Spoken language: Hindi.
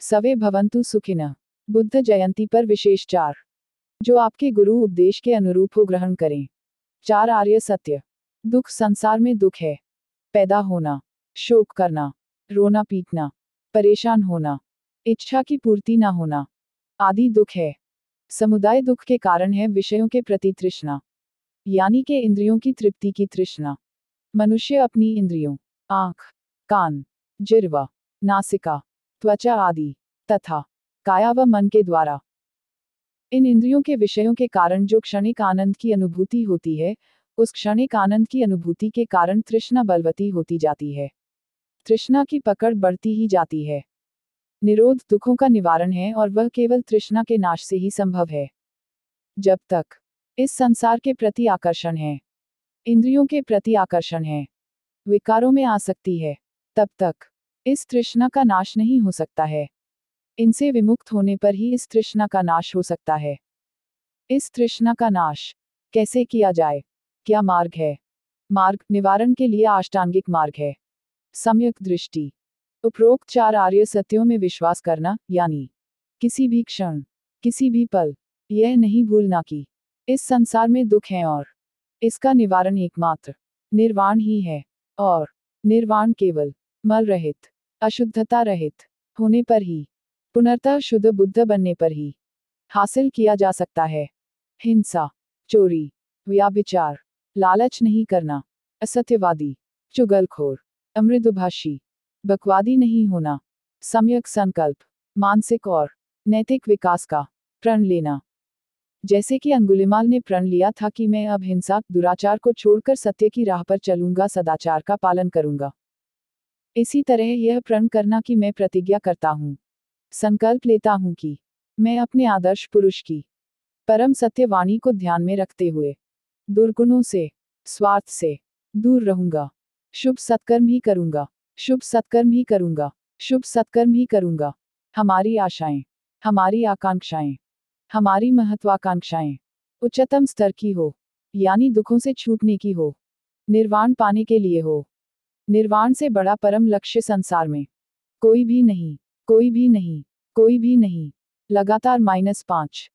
सवे भवंतु सुखिन बुद्ध जयंती पर विशेष चार जो आपके गुरु उपदेश के अनुरूप हो ग्रहण करें चार आर्य सत्य दुख संसार में दुख है पैदा होना शोक करना रोना पीटना परेशान होना इच्छा की पूर्ति ना होना आदि दुख है समुदाय दुख के कारण है विषयों के प्रति तृष्णा यानी के इंद्रियों की तृप्ति की तृष्णा मनुष्य अपनी इंद्रियों आँख कान जिरवा नासिका त्वचा आदि तथा काया व मन के द्वारा इन इंद्रियों के विषयों के कारण जो क्षणिक आनंद की अनुभूति होती है उस क्षणिक आनंद की अनुभूति के कारण तृष्णा बलवती होती जाती है तृष्णा की पकड़ बढ़ती ही जाती है निरोध दुखों का निवारण है और वह केवल तृष्णा के नाश से ही संभव है जब तक इस संसार के प्रति आकर्षण है इंद्रियों के प्रति आकर्षण है विकारों में आ सकती है तब तक इस तृष्णा का नाश नहीं हो सकता है इनसे विमुक्त होने पर ही इस तृष्णा का नाश हो सकता है इस तृष्णा का नाश कैसे किया जाए क्या मार्ग है मार्ग निवारण के लिए आष्टांगिक मार्ग है सम्यक दृष्टि उपरोक्त चार आर्य सत्यों में विश्वास करना यानी किसी भी क्षण किसी भी पल यह नहीं भूलना कि इस संसार में दुख है और इसका निवारण एकमात्र निर्वाण ही है और निर्वाण केवल मल रहित अशुद्धता रहित होने पर ही पुनर्तः शुद्ध बुद्ध बनने पर ही हासिल किया जा सकता है हिंसा चोरी व्याभिचार लालच नहीं करना असत्यवादी चुगलखोर अमृदुभाषी बकवादी नहीं होना सम्यक संकल्प मानसिक और नैतिक विकास का प्रण लेना जैसे कि अंगुलिमाल ने प्रण लिया था कि मैं अब हिंसा दुराचार को छोड़कर सत्य की राह पर चलूंगा सदाचार का पालन करूंगा इसी तरह यह प्रण करना कि मैं प्रतिज्ञा करता हूँ संकल्प लेता हूँ कि मैं अपने आदर्श पुरुष की परम सत्यवाणी को ध्यान में रखते हुए दुर्गुणों से स्वार्थ से दूर रहूंगा शुभ सत्कर्म ही करूंगा शुभ सत्कर्म ही करूंगा शुभ सत्कर्म ही करूंगा हमारी आशाएं हमारी आकांक्षाएं हमारी महत्वाकांक्षाएं उच्चतम स्तर की हो यानी दुखों से छूटने की हो निर्वाण पाने के लिए हो निर्वाण से बड़ा परम लक्ष्य संसार में कोई भी नहीं कोई भी नहीं कोई भी नहीं लगातार माइनस पाँच